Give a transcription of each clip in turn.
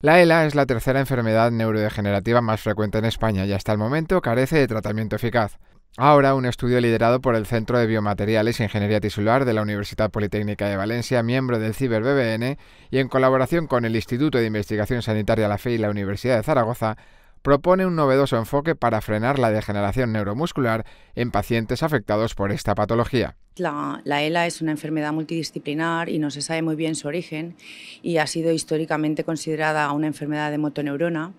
La ELA es la tercera enfermedad neurodegenerativa más frecuente en España y hasta el momento carece de tratamiento eficaz. Ahora, un estudio liderado por el Centro de Biomateriales e Ingeniería Tisular de la Universidad Politécnica de Valencia, miembro del CiberBBN, y en colaboración con el Instituto de Investigación Sanitaria La Fe y la Universidad de Zaragoza, propone un novedoso enfoque para frenar la degeneración neuromuscular en pacientes afectados por esta patología. La, ELA e es una enfermedad multidisciplinar y no se sabe muy bien su origen y ha sido históricamente considerada una enfermedad de motoneurona.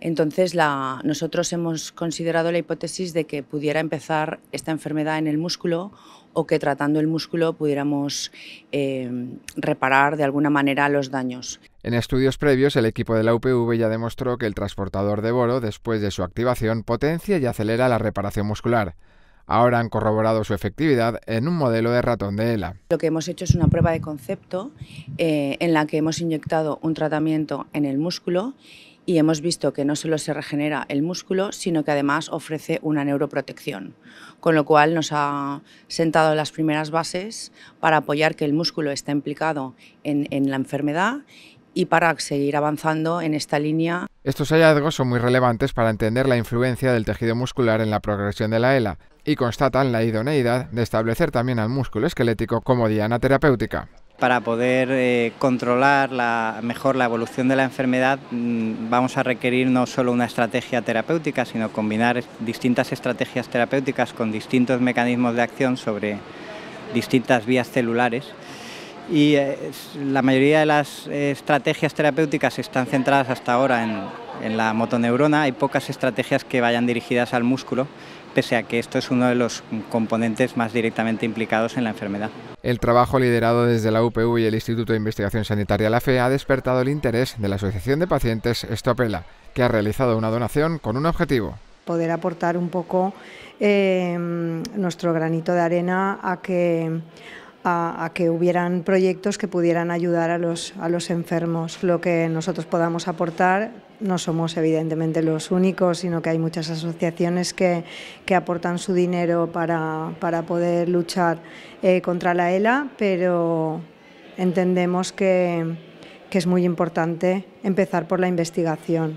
Entonces nosotros hemos considerado la hipótesis de que pudiera empezar esta enfermedad en el músculo o que tratando el músculo pudiéramos eh, reparar de alguna manera los daños. En estudios previos, el equipo de la UPV ya demostró que el transportador de boro, después de su activación, potencia y acelera la reparación muscular. Ahora han corroborado su efectividad en un modelo de ratón de ELA. Lo que hemos hecho es una prueba de concepto eh, en la que hemos inyectado un tratamiento en el músculo y hemos visto que no solo se regenera el músculo, sino que además ofrece una neuroprotección, con lo cual nos ha sentado las primeras bases para apoyar que el músculo está implicado en la enfermedad y para seguir avanzando en esta línea. Estos hallazgos son muy relevantes para entender la influencia del tejido muscular en la progresión de la ELA y constatan la idoneidad de establecer también al músculo esquelético como diana terapéutica. Para poder eh, controlar mejor la evolución de la enfermedad mm, vamos a requerir no solo una estrategia terapéutica, sino combinar distintas estrategias terapéuticas con distintos mecanismos de acción sobre distintas vías celulares y eh, la mayoría de las eh, estrategias terapéuticas están centradas hasta ahora en, la motoneurona, hay pocas estrategias que vayan dirigidas al músculo, pese a que esto es uno de los componentes más directamente implicados en la enfermedad. El trabajo liderado desde la UPU... y el Instituto de Investigación Sanitaria La FE ha despertado el interés de la Asociación de Pacientes Estopela, que ha realizado una donación con un objetivo, poder aportar un poco eh, nuestro granito de arena a que a, que hubieran proyectos que pudieran ayudar a los, enfermos. Lo que nosotros podamos aportar, no somos evidentemente los únicos, sino que hay muchas asociaciones que, aportan su dinero para, poder luchar eh, contra la ELA, pero entendemos que es muy importante empezar por la investigación.